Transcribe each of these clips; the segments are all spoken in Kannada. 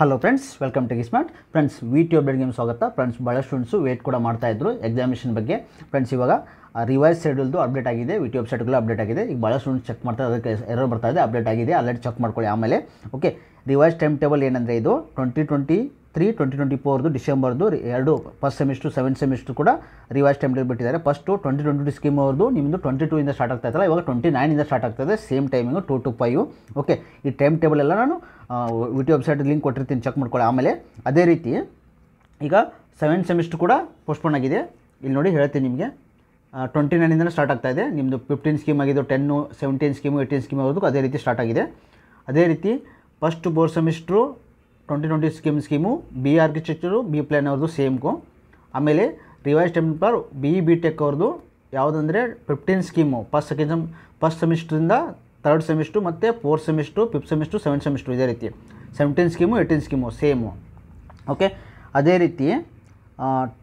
hello friends welcome to G smart friends V T game ಸ್ವಾಗತ ಫ್ರೆಂಡ್ಸ್ ಭಾಳ ಸ್ಟೂಡೆಂಟ್ಸು ವೇಟ್ ಕೂಡ ಮಾಡ್ತಾಯಿದ್ರು ಎಕ್ಸಾಮಿನೇಷನ್ ಬಗ್ಗೆ ಫ್ರೆಂಡ್ಸ್ ಇವಾಗ ರಿವೈಸ್ ಶೆಡ್ಯೂಲ್ದು ಅಪ್ಡೇಟ್ ಆಗಿದೆ ವಿ ಟಿ ವೆಬ್ಸೈಟ್ಗಳು ಅಪ್ಡೇಟ್ ಆಗಿದೆ ಈಗ ಭಾಳ ಸ್ಟೂಡೆಂಟ್ಸ್ ಚೆಕ್ ಮಾಡ್ತಾರೆ ಅದಕ್ಕೆ ಎರರ್ ಬರ್ತಾ ಇದೆ ಅಪ್ಡೇಟ್ ಆಗಿದೆ ಆಲ್ರೆಡಿ ಚೆಕ್ ಮಾಡ್ಕೊಳ್ಳಿ ಆಮೇಲೆ ಓಕೆ ರಿವೈಸ್ ಟೈಮ್ ಟೇಬಲ್ ಏನಂದರೆ ಇದು twenty twenty three twenty twenty ಫೋರ್ದು ಡಿಸೆಂಬರ್ದು ಎರಡು ಫಸ್ಟ್ ಸೆಮಿಸ್ಟ್ರು ಸೆವೆಂತ್ ಸೆಮಿಸ್ಟ್ರು ಕೂಡ ರಿವೈಸ್ ಟೈಮ್ ಟೇಬಲ್ ಬಿಟ್ಟಿದ್ದಾರೆ first twenty twenty two scheme ಅವ್ರದ್ದು ನಿಮ್ಮದು ಟ್ವೆಂಟಿ ಟೂ ಇಂದ ಸ್ಟಾರ್ಟ್ ಆಗ್ತಾ ಇವಾಗ ಟ್ವೆಂಟಿ ನೈನಿಂದ ಸ್ಟಾರ್ಟ್ ಆಗ್ತದೆ same timing two to five okay ಈ ಟೈಮ್ ಟೇಬಲ್ ಎಲ್ಲ ನಾನು ಟಿ ವೆಬ್ಸೈಟ್ ಲಿಂಕ್ ಕೊಟ್ಟಿರ್ತೀನಿ ಚೆಕ್ ಮಾಡ್ಕೊಳ್ಳಿ ಆಮೇಲೆ ಅದೇ ರೀತಿ ಈಗ ಸೆವೆಂತ್ ಸೆಮಿಸ್ಟರ್ ಕೂಡ ಪೋಸ್ಟ್ಪೋನ್ ಆಗಿದೆ ಇಲ್ಲಿ ನೋಡಿ ಹೇಳ್ತೀನಿ ನಿಮಗೆ ಟ್ವೆಂಟಿ ನೈನಿಂದ ಸ್ಟಾರ್ಟ್ ಆಗ್ತಾ ಇದೆ ನಿಮ್ಮದು ಫಿಫ್ಟೀನ್ ಸ್ಕೀಮ್ ಆಗಿದ್ದು ten seventeen scheme eighteen scheme ಆಗೋದಕ್ಕೂ ಅದೇ ರೀತಿ ಸ್ಟಾರ್ಟ್ ಆಗಿದೆ ಅದೇ ರೀತಿ ಫಸ್ಟ್ ಬೋರ್ semester twenty twenty scheme scheme B architecture B plan ಅವ್ರದ್ದು ಸೇಮ್ಗೂ ಆಮೇಲೆ ರಿವೈಸ್ ಟೆಂಪ್ ಬಿ ಬಿ ಟೆಕ್ ಅವ್ರದ್ದು ಯಾವುದಂದರೆ fifteen scheme first second sem first ಸೆಮಿಸ್ಟ್ರಿಂದ ತರ್ಡ್ ಸೆಮಿಸ್ಟ್ರು ಮತ್ತು fourth semester fifth semester seventh semester ಇದೇ ರೀತಿ seventeen scheme eighteen scheme same okay ಅದೇ ರೀತಿ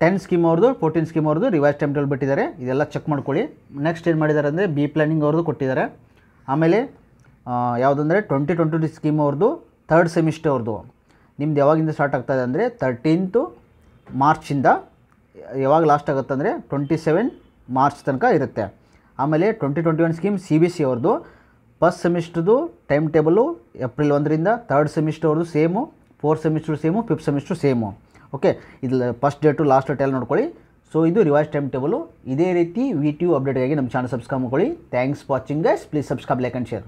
ಟೆನ್ ಸ್ಕೀಮ್ ಅವ್ರದ್ದು ಫೋರ್ಟೀನ್ ಸ್ಕೀಮ್ ಅವ್ರದ್ದು ರಿವೈಸ್ ಟೈಮ್ ಟೇಬಲ್ ಬಿಟ್ಟಿದ್ದಾರೆ ಇದೆಲ್ಲ ಚೆಕ್ ಮಾಡ್ಕೊಳ್ಳಿ ನೆಕ್ಸ್ಟ್ ಏನು ಮಾಡಿದ್ದಾರೆ ಅಂದರೆ ಬಿ ಪ್ಲ್ಯಾನಿಂಗ್ ಅವ್ರದ್ದು ಕೊಟ್ಟಿದ್ದಾರೆ ಆಮೇಲೆ ಯಾವುದಂದರೆ ಟ್ವೆಂಟಿ ಟ್ವೆಂಟಿ ಸ್ಕೀಮ್ ಅವ್ರದ್ದು ಥರ್ಡ್ ಸೆಮಿಸ್ಟರ್ ಅವ್ರದ್ದು ನಿಮ್ದು ಯಾವಾಗಿಂದ ಸ್ಟಾರ್ಟ್ ಆಗ್ತಾಯಿದೆ ಅಂದರೆ ತರ್ಟೀನ್ತು ಮಾರ್ಚಿಂದ ಯಾವಾಗ ಲಾಸ್ಟ್ ಆಗುತ್ತೆ ಅಂದರೆ ಟ್ವೆಂಟಿ ಸೆವೆನ್ ಮಾರ್ಚ್ ತನಕ ಇರುತ್ತೆ ಆಮೇಲೆ twenty twenty one scheme C B C ಅವ್ರದ್ದು ಫಸ್ಟ್ ಸೆಮಿಸ್ಟ್ರದು ಟೈಮ್ ಟೇಬಲು ಏಪ್ರಿಲ್ ಒಂದರಿಂದ ತರ್ಡ್ ಸೆಮಿಸ್ಟರ್ದು same fourth semester same fifth semester same okay ಇದು ಫಸ್ಟ್ ಡೇಟು ಲಾಸ್ಟ್ ಡೇಟ್ ಎಲ್ಲ ನೋಡ್ಕೊಳ್ಳಿ ಸೊ ಇದು ರಿವೈಸ್ ಟೈಮ್ ಟೇಬಲು ಇದೇ ರೀತಿ ವಿ ಟಿ ಯು ಅಪ್ಡೇಟ್ಗಾಗಿ ನಮ್ಮ ಚಾನಲ್ ಸಬ್ಸ್ಕ್ರೈಬ್ ಮಾಡ್ಕೊಳ್ಳಿ thanks watching guys please subscribe like and share